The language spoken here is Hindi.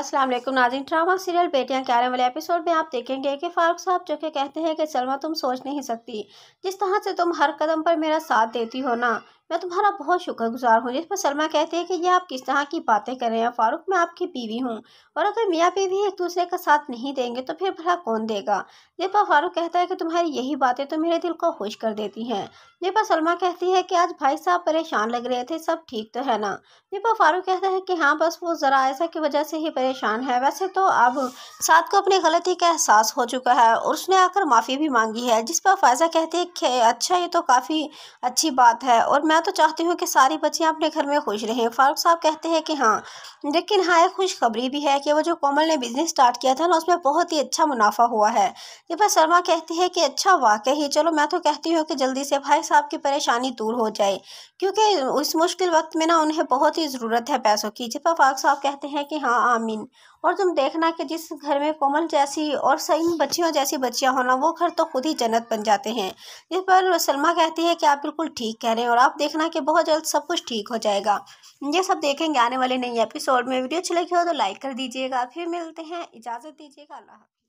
अस्सलाम वालेकुम नाजिन ड्रामा सीरियल बेटियां क्यारे वाले एपिसोड में आप देखेंगे कि फारूक साहब जो कि कहते हैं कि सलमा तुम सोच नहीं सकती जिस तरह से तुम हर कदम पर मेरा साथ देती हो ना मैं तुम्हारा बहुत शुक्रगुजार हूँ जिस पर सलमा कहते हैं कि यह आप किस तरह की बातें कर रहे हैं फ़ारूक मैं आपकी बीवी हूँ और अगर मियाँ बीवी एक दूसरे का साथ नहीं देंगे तो फिर भला कौन देगा जब फारूक कहता है कि तुम्हारी यही बातें तो मेरे दिल को खुश कर देती हैं जब सलमा कहती है कि आज भाई साहब परेशान लग रहे थे सब ठीक तो है ना जब फारूक कहता है कि हाँ बस वो ज़रा ऐसा की वजह से ही परेशान है वैसे तो अब साथ को अपनी गलती का एहसास हो चुका है और उसने आकर माफ़ी भी मांगी है जिस पर फायजा कहती है अच्छा ये तो काफ़ी अच्छी बात है और मैं तो चाहती हूँ कि सारी बच्चियाँ अपने घर में खुश रहें फारूक साहब कहते हैं कि हाँ लेकिन हाँ एक खुशखबरी भी है कि वो जो कोमल ने बिजनेस स्टार्ट किया था ना उसमें बहुत ही अच्छा मुनाफा हुआ है दिपा शर्मा कहती है कि अच्छा वाकई ही चलो मैं तो कहती हूँ कि जल्दी से भाई साहब की परेशानी दूर हो जाए क्योंकि उस मुश्किल वक्त में ना उन्हें बहुत ही ज़रूरत है पैसों की दिपा फारूक साहब कहते हैं कि हाँ आमीन और तुम देखना कि जिस घर में कोमल जैसी और सही बच्चियों जैसी बच्चियाँ होना वो घर तो खुद ही जन्नत बन जाते हैं जिस पर सलमा कहती है कि आप बिल्कुल ठीक कह रहे हैं और आप देखना कि बहुत जल्द सब कुछ ठीक हो जाएगा ये सब देखेंगे आने वाले नई एपिसोड में वीडियो अच्छी लगी हो तो लाइक कर दीजिएगा फिर मिलते हैं इजाज़त दीजिएगा अल्लाह